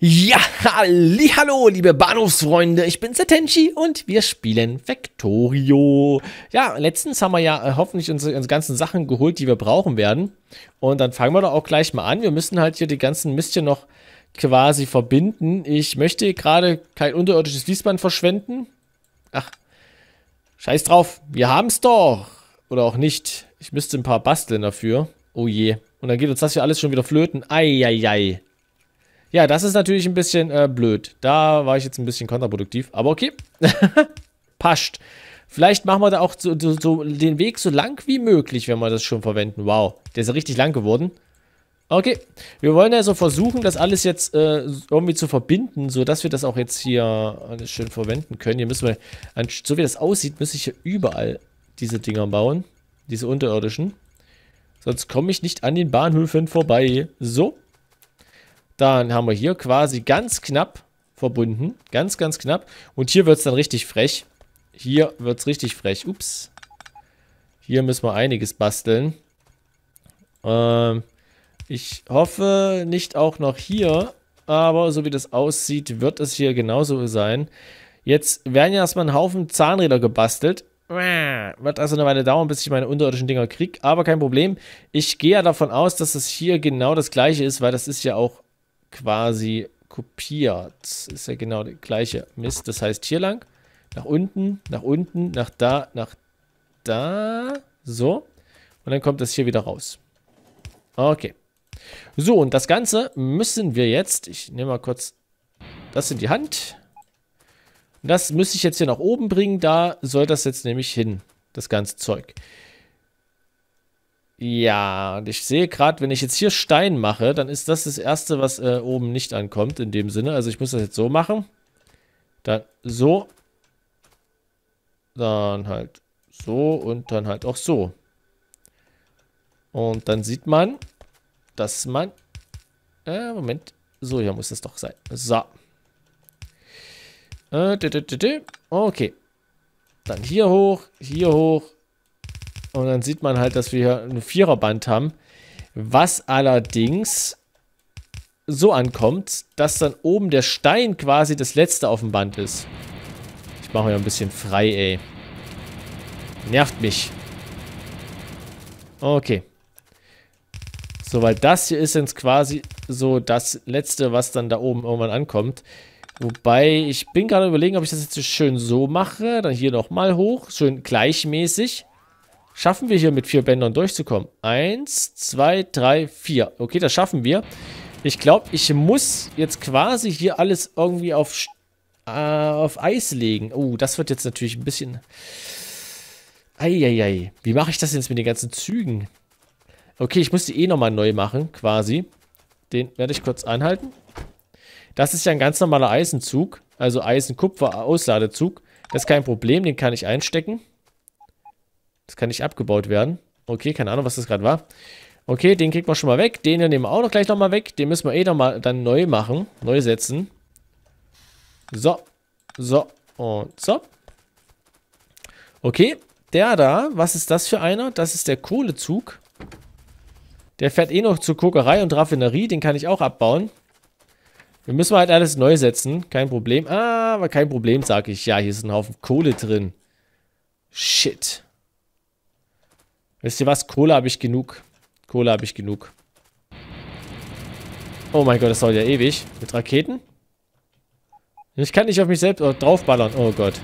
Ja, halli, hallo, liebe Bahnhofsfreunde, ich bin Setenchi und wir spielen Vectorio. Ja, letztens haben wir ja äh, hoffentlich unsere, unsere, ganzen Sachen geholt, die wir brauchen werden. Und dann fangen wir doch auch gleich mal an. Wir müssen halt hier die ganzen Mistchen noch quasi verbinden. Ich möchte gerade kein unterirdisches Fließband verschwenden. Ach, scheiß drauf, wir haben es doch. Oder auch nicht. Ich müsste ein paar basteln dafür. Oh je. Und dann geht uns das hier alles schon wieder flöten. Eieiei. Ei, ei. Ja, das ist natürlich ein bisschen äh, blöd. Da war ich jetzt ein bisschen kontraproduktiv, aber okay. Passt. Vielleicht machen wir da auch so, so, so, den Weg so lang wie möglich, wenn wir das schon verwenden. Wow, der ist ja richtig lang geworden. Okay, wir wollen also versuchen, das alles jetzt äh, irgendwie zu verbinden, sodass wir das auch jetzt hier alles schön verwenden können. Hier müssen wir, so wie das aussieht, müsste ich hier überall diese Dinger bauen, diese unterirdischen. Sonst komme ich nicht an den Bahnhöfen vorbei. So, dann haben wir hier quasi ganz knapp verbunden. Ganz, ganz knapp. Und hier wird es dann richtig frech. Hier wird es richtig frech. Ups. Hier müssen wir einiges basteln. Ähm, ich hoffe nicht auch noch hier. Aber so wie das aussieht, wird es hier genauso sein. Jetzt werden ja erstmal ein Haufen Zahnräder gebastelt. Wird also eine Weile dauern, bis ich meine unterirdischen Dinger kriege. Aber kein Problem. Ich gehe ja davon aus, dass es das hier genau das gleiche ist, weil das ist ja auch quasi kopiert. ist ja genau der gleiche Mist. Das heißt hier lang, nach unten, nach unten, nach da, nach da. So. Und dann kommt das hier wieder raus. Okay. So, und das Ganze müssen wir jetzt, ich nehme mal kurz das in die Hand. Das müsste ich jetzt hier nach oben bringen. Da soll das jetzt nämlich hin, das ganze Zeug. Ja, und ich sehe gerade, wenn ich jetzt hier Stein mache, dann ist das das Erste, was äh, oben nicht ankommt, in dem Sinne. Also ich muss das jetzt so machen. Dann so. Dann halt so und dann halt auch so. Und dann sieht man, dass man... Äh, Moment. So, hier muss das doch sein. So. Äh, okay. Dann hier hoch, hier hoch, und dann sieht man halt, dass wir hier ein Viererband haben. Was allerdings so ankommt, dass dann oben der Stein quasi das letzte auf dem Band ist. Ich mache mir ein bisschen frei, ey. Nervt mich. Okay. So, weil das hier ist jetzt quasi so das letzte, was dann da oben irgendwann ankommt. Wobei, ich bin gerade überlegen, ob ich das jetzt schön so mache. Dann hier nochmal hoch. Schön gleichmäßig. Schaffen wir hier mit vier Bändern durchzukommen? Eins, zwei, drei, vier. Okay, das schaffen wir. Ich glaube, ich muss jetzt quasi hier alles irgendwie auf, äh, auf Eis legen. Oh, das wird jetzt natürlich ein bisschen... Eieiei. Wie mache ich das jetzt mit den ganzen Zügen? Okay, ich muss die eh nochmal neu machen, quasi. Den werde ich kurz anhalten. Das ist ja ein ganz normaler Eisenzug. Also Eisenkupfer-Ausladezug. Das ist kein Problem, den kann ich einstecken. Das kann nicht abgebaut werden. Okay, keine Ahnung, was das gerade war. Okay, den kriegt man schon mal weg. Den hier nehmen wir auch noch gleich nochmal weg. Den müssen wir eh nochmal dann neu machen. Neu setzen. So. So. Und so. Okay. Der da, was ist das für einer? Das ist der Kohlezug. Der fährt eh noch zur Kokerei und Raffinerie. Den kann ich auch abbauen. Den müssen wir halt alles neu setzen. Kein Problem. Ah, aber kein Problem, sage ich. Ja, hier ist ein Haufen Kohle drin. Shit. Shit. Wisst ihr was? Kohle habe ich genug. Kohle habe ich genug. Oh mein Gott, das dauert ja ewig. Mit Raketen? Ich kann nicht auf mich selbst oh, draufballern. Oh Gott.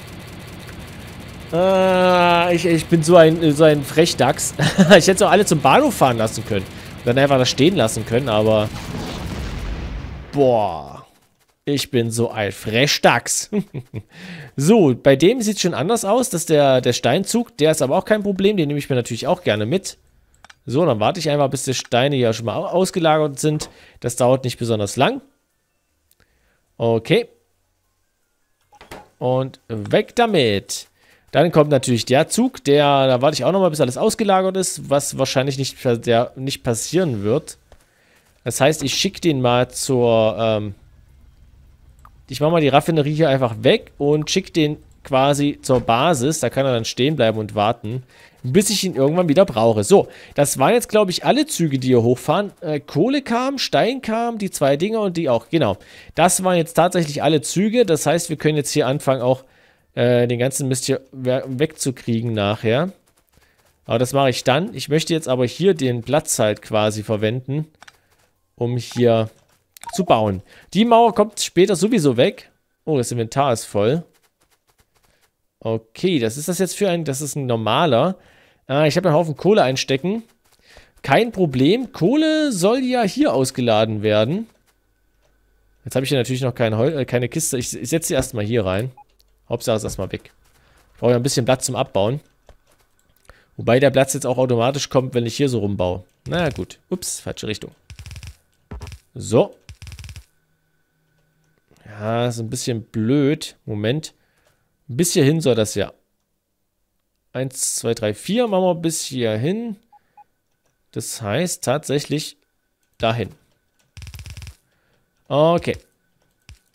Ah, ich, ich bin so ein, so ein Frechdachs. ich hätte es auch alle zum Bahnhof fahren lassen können. Und dann einfach da stehen lassen können, aber... Boah. Ich bin so ein Frechdachs. So, bei dem sieht es schon anders aus. Das ist der, der Steinzug. Der ist aber auch kein Problem. Den nehme ich mir natürlich auch gerne mit. So, dann warte ich einfach, bis die Steine ja schon mal ausgelagert sind. Das dauert nicht besonders lang. Okay. Und weg damit. Dann kommt natürlich der Zug, der, da warte ich auch nochmal, bis alles ausgelagert ist, was wahrscheinlich nicht, der, nicht passieren wird. Das heißt, ich schicke den mal zur, ähm, ich mache mal die Raffinerie hier einfach weg und schicke den quasi zur Basis. Da kann er dann stehen bleiben und warten, bis ich ihn irgendwann wieder brauche. So, das waren jetzt, glaube ich, alle Züge, die hier hochfahren. Äh, Kohle kam, Stein kam, die zwei Dinger und die auch. Genau, das waren jetzt tatsächlich alle Züge. Das heißt, wir können jetzt hier anfangen, auch äh, den ganzen Mist hier wegzukriegen nachher. Aber das mache ich dann. Ich möchte jetzt aber hier den Platz halt quasi verwenden, um hier zu bauen. Die Mauer kommt später sowieso weg. Oh, das Inventar ist voll. Okay, das ist das jetzt für ein... Das ist ein normaler. Ah, ich habe einen Haufen Kohle einstecken. Kein Problem. Kohle soll ja hier ausgeladen werden. Jetzt habe ich hier natürlich noch kein Hol äh, keine Kiste. Ich, ich setze sie erstmal hier rein. Hauptsache ist erstmal weg. Brauche ja ein bisschen Platz zum Abbauen. Wobei der Platz jetzt auch automatisch kommt, wenn ich hier so rumbaue. Na naja, gut. Ups, falsche Richtung. So. Ja, ist ein bisschen blöd. Moment. Bis hierhin soll das ja. 1, 2, 3, 4 machen wir bis hierhin. Das heißt tatsächlich dahin. Okay.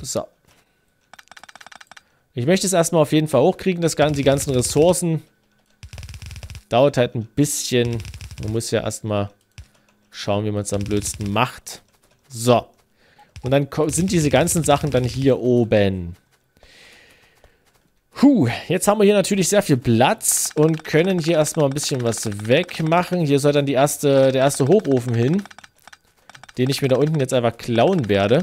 So. Ich möchte es erstmal auf jeden Fall hochkriegen, das Ganze, die ganzen Ressourcen. Dauert halt ein bisschen. Man muss ja erstmal schauen, wie man es am blödsten macht. So. Und dann sind diese ganzen Sachen dann hier oben. Puh, jetzt haben wir hier natürlich sehr viel Platz und können hier erstmal ein bisschen was wegmachen. Hier soll dann die erste, der erste Hochofen hin, den ich mir da unten jetzt einfach klauen werde.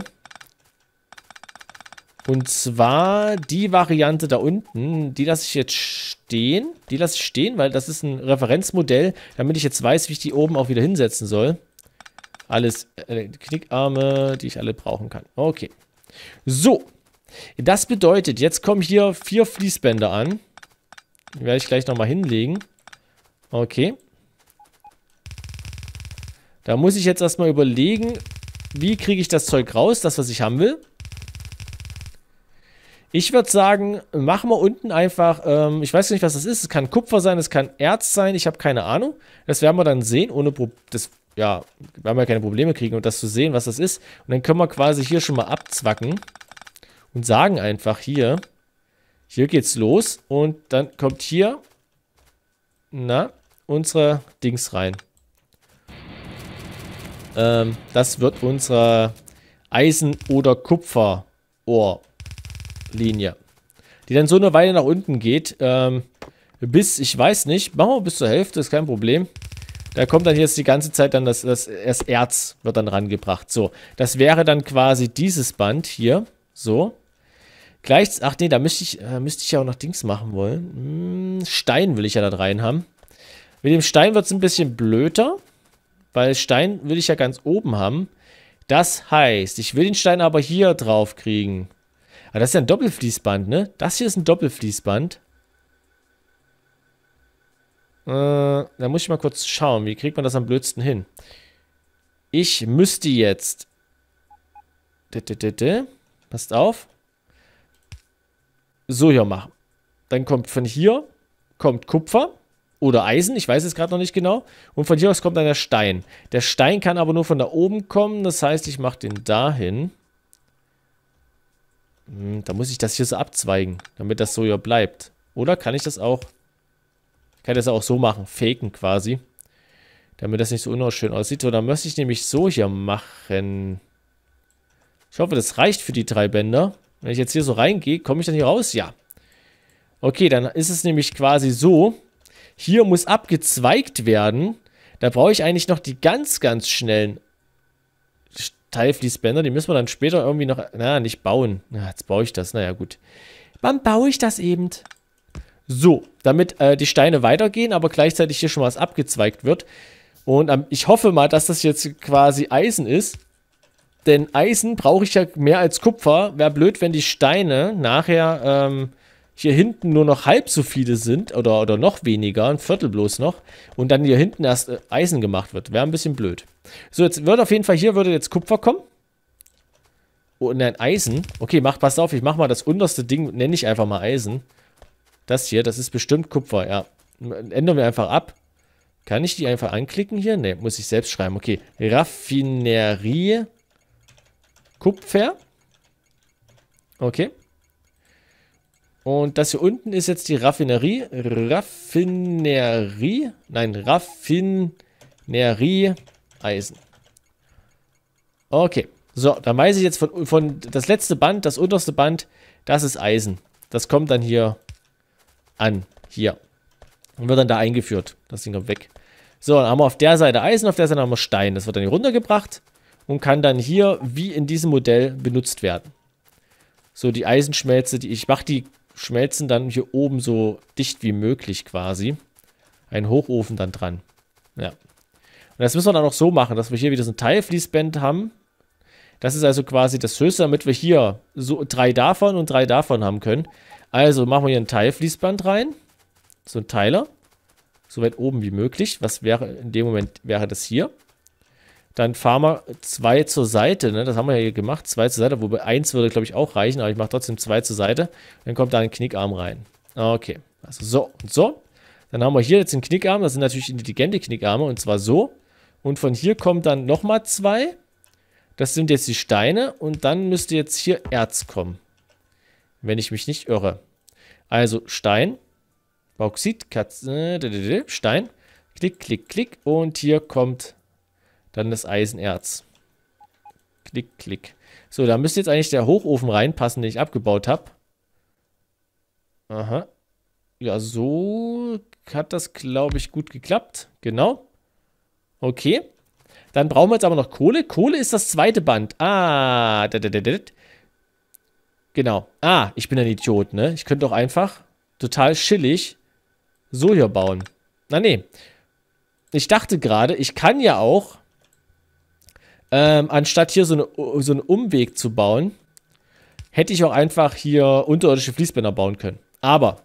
Und zwar die Variante da unten, die lasse ich jetzt stehen. Die lasse ich stehen, weil das ist ein Referenzmodell, damit ich jetzt weiß, wie ich die oben auch wieder hinsetzen soll. Alles äh, Knickarme, die ich alle brauchen kann. Okay. So. Das bedeutet, jetzt kommen hier vier Fließbänder an. Die werde ich gleich nochmal hinlegen. Okay. Da muss ich jetzt erstmal überlegen, wie kriege ich das Zeug raus, das, was ich haben will. Ich würde sagen, machen wir unten einfach, ähm, ich weiß nicht, was das ist. Es kann Kupfer sein, es kann Erz sein, ich habe keine Ahnung. Das werden wir dann sehen, ohne Pro das ja, wir keine Probleme kriegen um das zu sehen, was das ist. Und dann können wir quasi hier schon mal abzwacken und sagen einfach hier, hier geht's los und dann kommt hier, na, unsere Dings rein. Ähm, das wird unsere Eisen- oder Kupfer-Ohr-Linie, die dann so eine Weile nach unten geht, ähm, bis, ich weiß nicht, machen wir bis zur Hälfte, ist kein Problem. Da kommt dann jetzt die ganze Zeit dann das, das, das Erz wird dann rangebracht. So, das wäre dann quasi dieses Band hier. So. Gleich, ach nee, da müsste ich, äh, müsste ich ja auch noch Dings machen wollen. Hm, Stein will ich ja da rein haben. Mit dem Stein wird es ein bisschen blöder, weil Stein will ich ja ganz oben haben. Das heißt, ich will den Stein aber hier drauf kriegen. Aber ah, das ist ja ein Doppelfließband, ne? Das hier ist ein Doppelfließband. Äh, da muss ich mal kurz schauen, wie kriegt man das am blödsten hin? Ich müsste jetzt... Passt auf. So hier machen. Dann kommt von hier kommt Kupfer oder Eisen, ich weiß es gerade noch nicht genau. Und von hier aus kommt dann der Stein. Der Stein kann aber nur von da oben kommen, das heißt, ich mache den dahin. Hm, da muss ich das hier so abzweigen, damit das so hier bleibt. Oder kann ich das auch kann das auch so machen, faken quasi, damit das nicht so unausschön aussieht. So, dann müsste ich nämlich so hier machen. Ich hoffe, das reicht für die drei Bänder. Wenn ich jetzt hier so reingehe, komme ich dann hier raus? Ja. Okay, dann ist es nämlich quasi so. Hier muss abgezweigt werden. Da brauche ich eigentlich noch die ganz, ganz schnellen Teilfließbänder. Die müssen wir dann später irgendwie noch... Na, nicht bauen. Na, jetzt baue ich das. Naja, gut. Wann baue ich das eben? So, damit äh, die Steine weitergehen, aber gleichzeitig hier schon was abgezweigt wird. Und ähm, ich hoffe mal, dass das jetzt quasi Eisen ist. Denn Eisen brauche ich ja mehr als Kupfer. Wäre blöd, wenn die Steine nachher ähm, hier hinten nur noch halb so viele sind. Oder, oder noch weniger, ein Viertel bloß noch. Und dann hier hinten erst äh, Eisen gemacht wird. Wäre ein bisschen blöd. So, jetzt wird auf jeden Fall, hier würde jetzt Kupfer kommen. Oh, nein, Eisen. Okay, mach, pass auf, ich mach mal das unterste Ding, nenne ich einfach mal Eisen. Das hier, das ist bestimmt Kupfer, ja. Ändern wir einfach ab. Kann ich die einfach anklicken hier? Ne, muss ich selbst schreiben. Okay, Raffinerie Kupfer. Okay. Und das hier unten ist jetzt die Raffinerie. Raffinerie. Nein, Raffinerie Eisen. Okay. So, dann weiß ich jetzt von, von das letzte Band, das unterste Band, das ist Eisen. Das kommt dann hier an. Hier. Und wird dann da eingeführt. Das Ding kommt weg. So, dann haben wir auf der Seite Eisen, auf der Seite haben wir Stein. Das wird dann hier runtergebracht und kann dann hier, wie in diesem Modell, benutzt werden. So, die Eisenschmelze, die ich mache, die schmelzen dann hier oben so dicht wie möglich quasi. Ein Hochofen dann dran. Ja. Und das müssen wir dann auch so machen, dass wir hier wieder so ein Teilfließband haben. Das ist also quasi das Höchste, damit wir hier so drei davon und drei davon haben können. Also machen wir hier ein Teilfließband rein. So ein Teiler. So weit oben wie möglich. Was wäre in dem Moment, wäre das hier. Dann fahren wir zwei zur Seite. Ne? Das haben wir ja hier gemacht. Zwei zur Seite. Wobei eins würde, glaube ich, auch reichen. Aber ich mache trotzdem zwei zur Seite. Dann kommt da ein Knickarm rein. Okay. Also so und so. Dann haben wir hier jetzt einen Knickarm. Das sind natürlich intelligente Knickarme. Und zwar so. Und von hier kommen dann nochmal zwei. Das sind jetzt die Steine und dann müsste jetzt hier Erz kommen. Wenn ich mich nicht irre. Also Stein, Bauxit, Katze, Stein, klick, klick, klick und hier kommt dann das Eisenerz. Klick, klick. So, da müsste jetzt eigentlich der Hochofen reinpassen, den ich abgebaut habe. Aha. Ja, so hat das, glaube ich, gut geklappt. Genau. Okay. Dann brauchen wir jetzt aber noch Kohle. Kohle ist das zweite Band. Ah, da, da, da, da. Genau. Ah, ich bin ein Idiot, ne? Ich könnte doch einfach total chillig so hier bauen. Na, nee. Ich dachte gerade, ich kann ja auch, ähm, anstatt hier so, eine, so einen Umweg zu bauen, hätte ich auch einfach hier unterirdische Fließbänder bauen können. Aber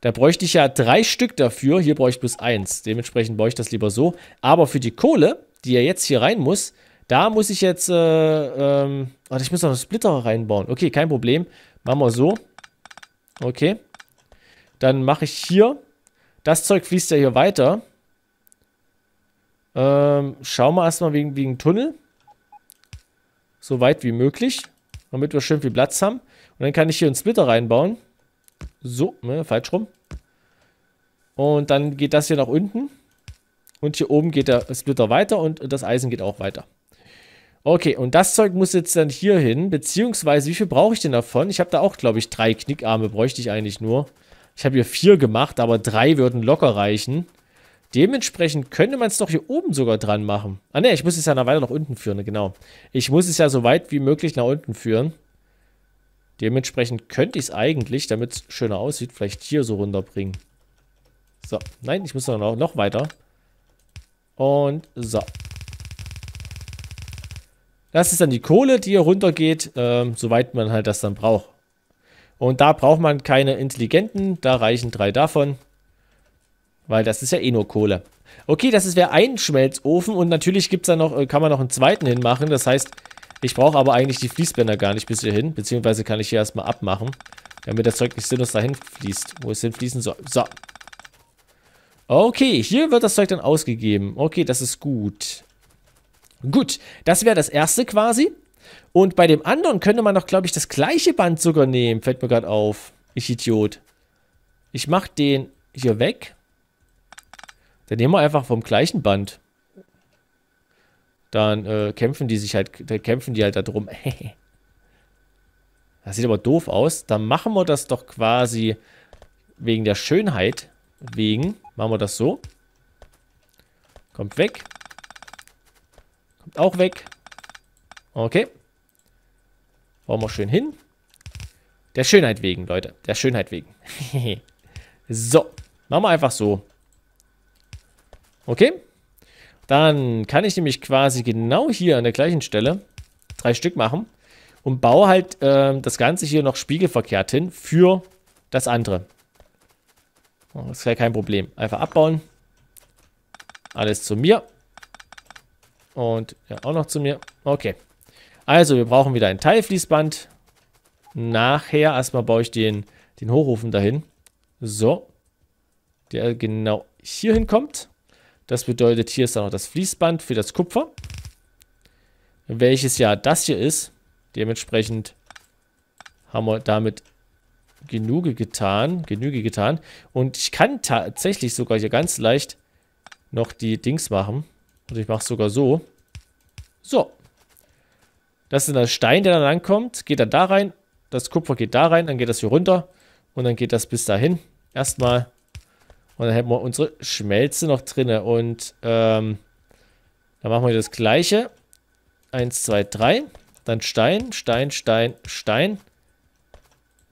da bräuchte ich ja drei Stück dafür. Hier bräuchte ich bloß eins. Dementsprechend baue ich das lieber so. Aber für die Kohle die ja jetzt hier rein muss, da muss ich jetzt, äh, ähm, warte, ich muss noch einen Splitter reinbauen. Okay, kein Problem. Machen wir so. Okay. Dann mache ich hier, das Zeug fließt ja hier weiter. Ähm, schauen wir erstmal wegen, wegen Tunnel. So weit wie möglich. Damit wir schön viel Platz haben. Und dann kann ich hier einen Splitter reinbauen. So, ne, falsch rum. Und dann geht das hier nach unten. Und hier oben geht der Splitter weiter und das Eisen geht auch weiter. Okay, und das Zeug muss jetzt dann hier hin, beziehungsweise wie viel brauche ich denn davon? Ich habe da auch, glaube ich, drei Knickarme bräuchte ich eigentlich nur. Ich habe hier vier gemacht, aber drei würden locker reichen. Dementsprechend könnte man es doch hier oben sogar dran machen. Ah ne, ich muss es ja noch weiter nach unten führen, genau. Ich muss es ja so weit wie möglich nach unten führen. Dementsprechend könnte ich es eigentlich, damit es schöner aussieht, vielleicht hier so runterbringen. So, nein, ich muss noch, noch weiter. Und so. Das ist dann die Kohle, die hier runtergeht, ähm, soweit man halt das dann braucht. Und da braucht man keine intelligenten, da reichen drei davon. Weil das ist ja eh nur Kohle. Okay, das ist wäre ein Schmelzofen und natürlich gibt's da noch, äh, kann man noch einen zweiten hinmachen. Das heißt, ich brauche aber eigentlich die Fließbänder gar nicht bis hier hin. Beziehungsweise kann ich hier erstmal abmachen, damit das Zeug nicht sinnlos dahin fließt. Wo es hinfließen soll. So, Okay, hier wird das Zeug dann ausgegeben. Okay, das ist gut. Gut, das wäre das erste quasi. Und bei dem anderen könnte man doch, glaube ich, das gleiche Band sogar nehmen. Fällt mir gerade auf. Ich Idiot. Ich mache den hier weg. Dann nehmen wir einfach vom gleichen Band. Dann äh, kämpfen die sich halt, dann kämpfen die halt da drum. das sieht aber doof aus. Dann machen wir das doch quasi wegen der Schönheit. Wegen machen wir das so. Kommt weg. Kommt auch weg. Okay. Bauen wir schön hin. Der Schönheit wegen, Leute. Der Schönheit wegen. so. Machen wir einfach so. Okay. Dann kann ich nämlich quasi genau hier an der gleichen Stelle drei Stück machen und baue halt äh, das Ganze hier noch spiegelverkehrt hin für das andere. Das wäre kein Problem. Einfach abbauen. Alles zu mir. Und ja, auch noch zu mir. Okay. Also, wir brauchen wieder ein Teilfließband. Nachher erstmal baue ich den, den Hochofen dahin. So. Der genau hier hinkommt. Das bedeutet, hier ist dann noch das Fließband für das Kupfer. Welches ja das hier ist. Dementsprechend haben wir damit Genüge getan. Genüge getan. Und ich kann tatsächlich sogar hier ganz leicht noch die Dings machen. Und ich mache es sogar so. So. Das ist der Stein, der dann ankommt. Geht dann da rein. Das Kupfer geht da rein. Dann geht das hier runter. Und dann geht das bis dahin. Erstmal. Und dann hätten wir unsere Schmelze noch drin. Und ähm, dann machen wir das gleiche. Eins, zwei, drei. Dann Stein, Stein, Stein, Stein.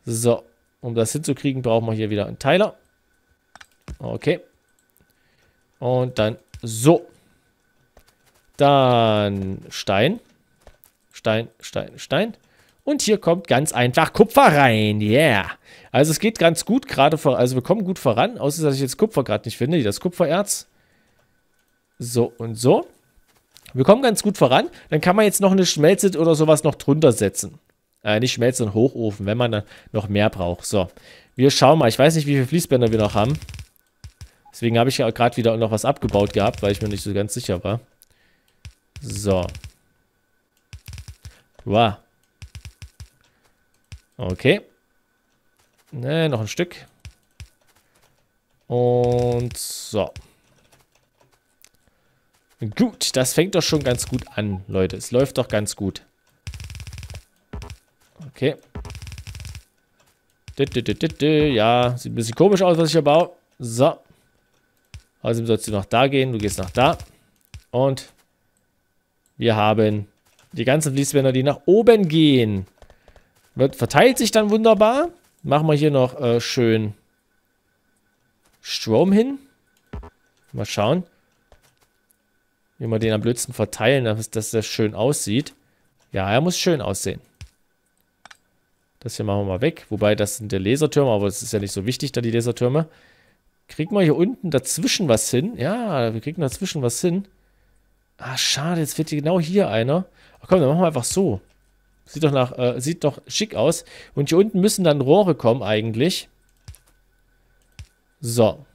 So, um das hinzukriegen, brauchen wir hier wieder einen Teiler. Okay. Und dann so. Dann Stein. Stein, Stein, Stein. Und hier kommt ganz einfach Kupfer rein. Yeah. Also es geht ganz gut gerade voran. Also wir kommen gut voran. Außer, dass ich jetzt Kupfer gerade nicht finde. Das Kupfererz. So und so. Wir kommen ganz gut voran. Dann kann man jetzt noch eine Schmelze oder sowas noch drunter setzen. Äh, nicht Schmelze, sondern Hochofen, wenn man dann noch mehr braucht. So, wir schauen mal. Ich weiß nicht, wie viele Fließbänder wir noch haben. Deswegen habe ich ja gerade wieder noch was abgebaut gehabt, weil ich mir nicht so ganz sicher war. So. Wow. Okay. Ne, noch ein Stück. Und so. Gut, das fängt doch schon ganz gut an, Leute. Es läuft doch ganz gut. Okay. Ja, sieht ein bisschen komisch aus, was ich hier baue. So. Also sollst du nach da gehen. Du gehst nach da. Und wir haben die ganzen Fließbänder, die nach oben gehen. Wird, verteilt sich dann wunderbar. Machen wir hier noch äh, schön Strom hin. Mal schauen. Wie wir den am blödsten verteilen, dass, dass das schön aussieht. Ja, er muss schön aussehen. Das hier machen wir mal weg. Wobei, das sind der Lasertürme, aber es ist ja nicht so wichtig, da die Lasertürme. Kriegen wir hier unten dazwischen was hin? Ja, wir kriegen dazwischen was hin. Ah, schade, jetzt fehlt hier genau hier einer. Ach komm, dann machen wir einfach so. Sieht doch, nach, äh, sieht doch schick aus. Und hier unten müssen dann Rohre kommen eigentlich. So.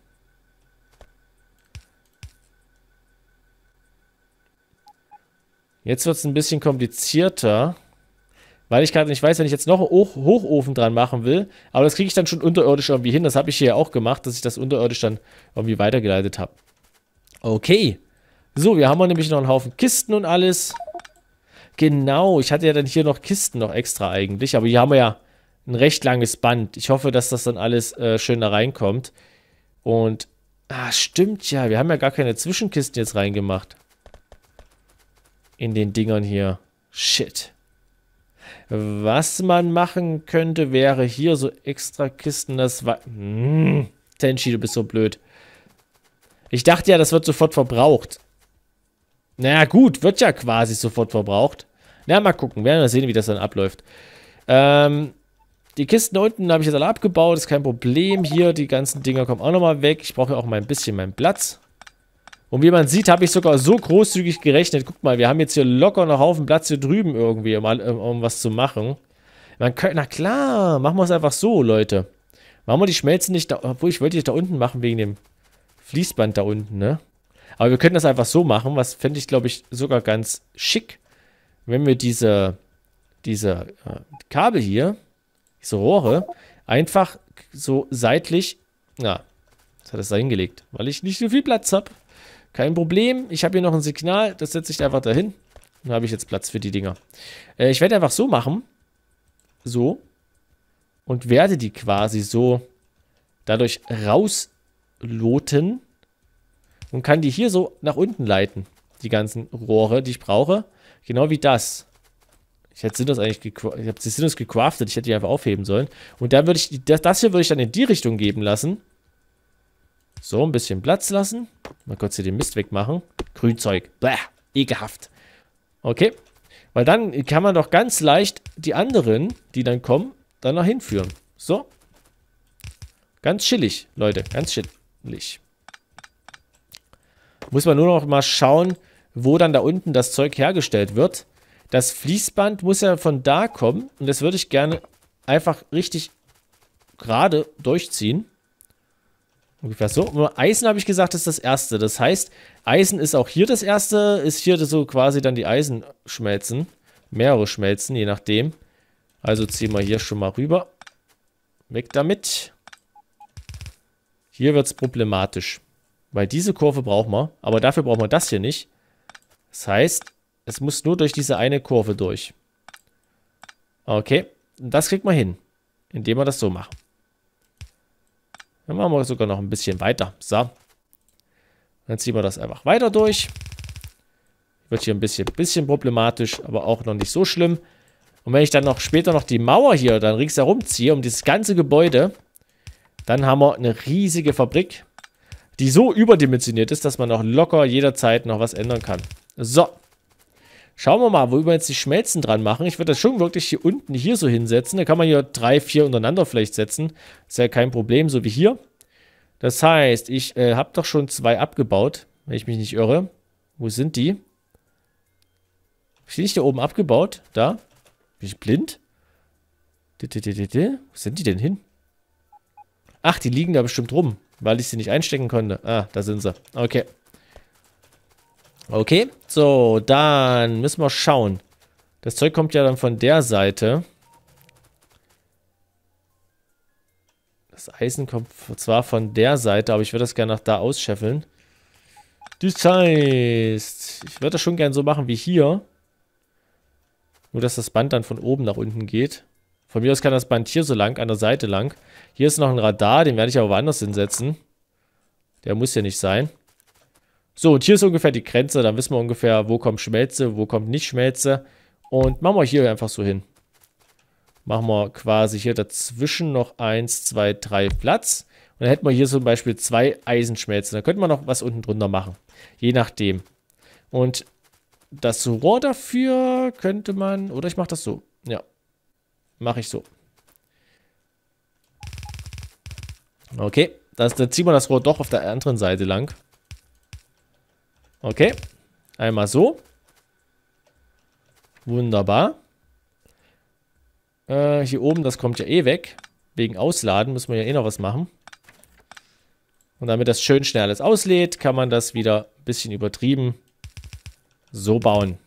Jetzt wird es ein bisschen komplizierter. Weil ich gerade nicht weiß, wenn ich jetzt noch einen Hochofen dran machen will, aber das kriege ich dann schon unterirdisch irgendwie hin. Das habe ich hier auch gemacht, dass ich das unterirdisch dann irgendwie weitergeleitet habe. Okay. So, wir haben nämlich noch einen Haufen Kisten und alles. Genau, ich hatte ja dann hier noch Kisten noch extra eigentlich, aber hier haben wir ja ein recht langes Band. Ich hoffe, dass das dann alles äh, schön da reinkommt. Und, ah, stimmt ja, wir haben ja gar keine Zwischenkisten jetzt reingemacht. In den Dingern hier. Shit. Was man machen könnte, wäre hier so extra Kisten, das war... Mmh, hm, Tenchi, du bist so blöd. Ich dachte ja, das wird sofort verbraucht. Naja, gut, wird ja quasi sofort verbraucht. Na, mal gucken, werden wir sehen, wie das dann abläuft. Ähm, die Kisten unten habe ich jetzt alle abgebaut, ist kein Problem. Hier, die ganzen Dinger kommen auch nochmal weg. Ich brauche ja auch mal ein bisschen meinen Platz. Und wie man sieht, habe ich sogar so großzügig gerechnet. Guck mal, wir haben jetzt hier locker noch Haufen Platz hier drüben irgendwie, um, äh, um, was zu machen. Man könnte, na klar, machen wir es einfach so, Leute. Machen wir die Schmelzen nicht da, obwohl ich wollte die da unten machen wegen dem Fließband da unten, ne? Aber wir könnten das einfach so machen, was fände ich, glaube ich, sogar ganz schick, wenn wir diese, diese äh, Kabel hier, diese Rohre, einfach so seitlich, na, ja, das hat es da hingelegt, weil ich nicht so viel Platz habe. Kein Problem. Ich habe hier noch ein Signal. Das setze ich einfach dahin. Dann habe ich jetzt Platz für die Dinger. Äh, ich werde einfach so machen. So. Und werde die quasi so dadurch rausloten. Und kann die hier so nach unten leiten. Die ganzen Rohre, die ich brauche. Genau wie das. Ich hätte Sinus eigentlich ich habe Sinus gecraftet. Ich hätte die einfach aufheben sollen. Und dann würde ich, das hier würde ich dann in die Richtung geben lassen. So, ein bisschen Platz lassen. Mal kurz hier den Mist wegmachen. Grünzeug. Bäh, ekelhaft. Okay. Weil dann kann man doch ganz leicht die anderen, die dann kommen, dann noch hinführen. So. Ganz chillig, Leute. Ganz chillig. Muss man nur noch mal schauen, wo dann da unten das Zeug hergestellt wird. Das Fließband muss ja von da kommen. Und das würde ich gerne einfach richtig gerade durchziehen. Ungefähr so. Eisen habe ich gesagt, ist das erste. Das heißt, Eisen ist auch hier das erste, ist hier so quasi dann die Eisen schmelzen. Mehrere schmelzen, je nachdem. Also ziehen wir hier schon mal rüber. Weg damit. Hier wird es problematisch. Weil diese Kurve brauchen wir, aber dafür brauchen wir das hier nicht. Das heißt, es muss nur durch diese eine Kurve durch. Okay, das kriegt man hin, indem wir das so machen. Dann machen wir sogar noch ein bisschen weiter. So. Dann ziehen wir das einfach weiter durch. Wird hier ein bisschen, bisschen problematisch, aber auch noch nicht so schlimm. Und wenn ich dann noch später noch die Mauer hier dann ringsherum ziehe, um dieses ganze Gebäude, dann haben wir eine riesige Fabrik, die so überdimensioniert ist, dass man auch locker jederzeit noch was ändern kann. So. Schauen wir mal, wo wir jetzt die Schmelzen dran machen. Ich würde das schon wirklich hier unten hier so hinsetzen. Da kann man hier drei, vier untereinander vielleicht setzen. Ist ja kein Problem, so wie hier. Das heißt, ich äh, habe doch schon zwei abgebaut, wenn ich mich nicht irre. Wo sind die? Bin ich da oben abgebaut? Da? Bin ich blind? Wo sind die denn hin? Ach, die liegen da bestimmt rum, weil ich sie nicht einstecken konnte. Ah, da sind sie. Okay. Okay, so, dann müssen wir schauen. Das Zeug kommt ja dann von der Seite. Das Eisen kommt zwar von der Seite, aber ich würde das gerne nach da ausscheffeln. Das heißt, ich würde das schon gerne so machen wie hier. Nur, dass das Band dann von oben nach unten geht. Von mir aus kann das Band hier so lang, an der Seite lang. Hier ist noch ein Radar, den werde ich aber woanders hinsetzen. Der muss ja nicht sein. So, und hier ist ungefähr die Grenze. Dann wissen wir ungefähr, wo kommt Schmelze, wo kommt nicht Schmelze. Und machen wir hier einfach so hin. Machen wir quasi hier dazwischen noch 1, 2, 3 Platz. Und dann hätten wir hier zum Beispiel zwei Eisenschmelzen. Dann könnten wir noch was unten drunter machen. Je nachdem. Und das Rohr dafür könnte man... Oder ich mache das so. Ja. Mache ich so. Okay. Das, dann ziehen wir das Rohr doch auf der anderen Seite lang. Okay. Einmal so. Wunderbar. Äh, hier oben, das kommt ja eh weg. Wegen Ausladen müssen wir ja eh noch was machen. Und damit das schön schnell alles auslädt, kann man das wieder ein bisschen übertrieben so bauen.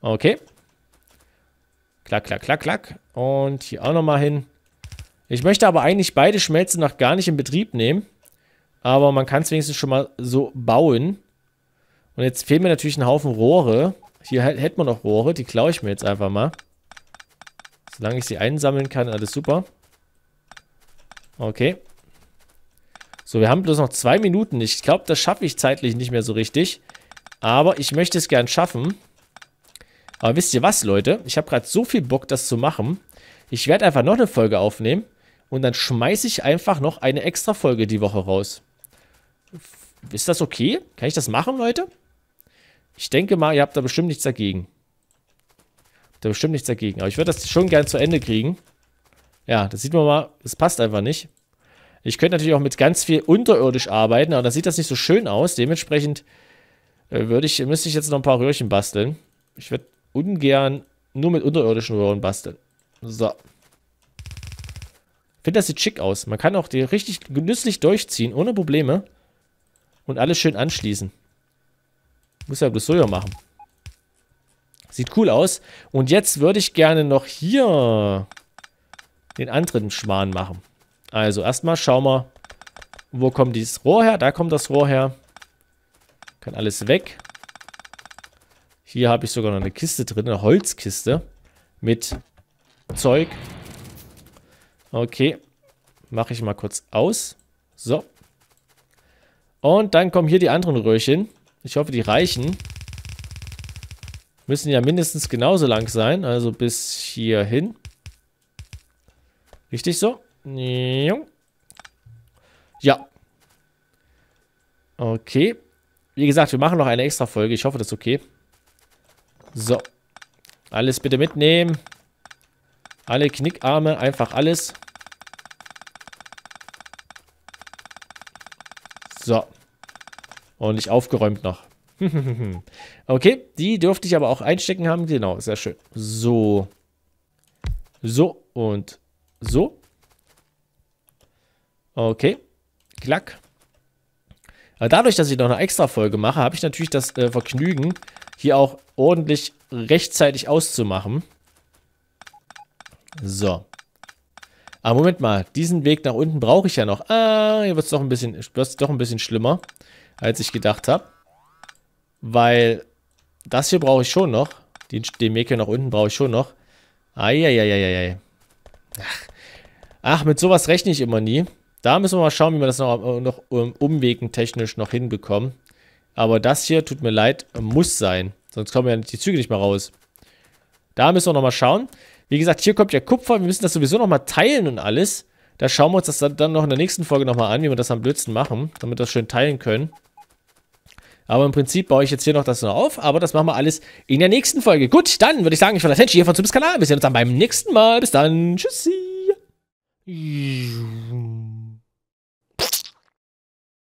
Okay. Klack, klack, klack, klack. Und hier auch nochmal hin. Ich möchte aber eigentlich beide Schmelzen noch gar nicht in Betrieb nehmen. Aber man kann es wenigstens schon mal so bauen. Und jetzt fehlen mir natürlich ein Haufen Rohre. Hier hätten wir noch Rohre, die klaue ich mir jetzt einfach mal. Solange ich sie einsammeln kann, alles super. Okay. So, wir haben bloß noch zwei Minuten. Ich glaube, das schaffe ich zeitlich nicht mehr so richtig. Aber ich möchte es gern schaffen. Aber wisst ihr was, Leute? Ich habe gerade so viel Bock, das zu machen. Ich werde einfach noch eine Folge aufnehmen. Und dann schmeiße ich einfach noch eine extra Folge die Woche raus. Ist das okay? Kann ich das machen, Leute? Ich denke mal, ihr habt da bestimmt nichts dagegen. Habt da bestimmt nichts dagegen. Aber ich würde das schon gern zu Ende kriegen. Ja, das sieht man mal. Das passt einfach nicht. Ich könnte natürlich auch mit ganz viel unterirdisch arbeiten, aber da sieht das nicht so schön aus. Dementsprechend äh, würde ich, müsste ich jetzt noch ein paar Röhrchen basteln. Ich würde ungern nur mit unterirdischen Röhren basteln. So. Ich finde, das sieht schick aus. Man kann auch die richtig genüsslich durchziehen, ohne Probleme. Und alles schön anschließen. Muss ja bloß so ja machen. Sieht cool aus. Und jetzt würde ich gerne noch hier den anderen Schwan machen. Also erstmal schauen wir, wo kommt dieses Rohr her? Da kommt das Rohr her. Kann alles weg. Hier habe ich sogar noch eine Kiste drin, eine Holzkiste mit Zeug. Okay, mache ich mal kurz aus. So. Und dann kommen hier die anderen Röhrchen. Ich hoffe, die reichen. Müssen ja mindestens genauso lang sein. Also bis hier hin. Richtig so? Ja. Okay. Wie gesagt, wir machen noch eine extra Folge. Ich hoffe, das ist okay. So. Alles bitte mitnehmen. Alle Knickarme, einfach alles. So. Und nicht aufgeräumt noch. okay, die dürfte ich aber auch einstecken haben. Genau, sehr schön. So. So und so. Okay. Klack. dadurch, dass ich noch eine extra Folge mache, habe ich natürlich das äh, Vergnügen, hier auch ordentlich rechtzeitig auszumachen. So. Aber Moment mal, diesen Weg nach unten brauche ich ja noch. Ah, hier wird es doch, ein bisschen, doch ein bisschen schlimmer, als ich gedacht habe. Weil das hier brauche ich schon noch. Den, den Weg hier nach unten brauche ich schon noch. Eieieiei. Ach. Ach, mit sowas rechne ich immer nie. Da müssen wir mal schauen, wie wir das noch, noch um, umwegen technisch noch hinbekommen. Aber das hier, tut mir leid, muss sein. Sonst kommen ja die Züge nicht mehr raus. Da müssen wir noch mal schauen. Wie gesagt, hier kommt ja Kupfer. Wir müssen das sowieso nochmal teilen und alles. Da schauen wir uns das dann noch in der nächsten Folge nochmal an, wie wir das am blödsten machen, damit wir das schön teilen können. Aber im Prinzip baue ich jetzt hier noch das noch auf, aber das machen wir alles in der nächsten Folge. Gut, dann würde ich sagen, ich war der Tenchi hier von Zubis Kanal. Wir sehen uns dann beim nächsten Mal. Bis dann. Tschüssi.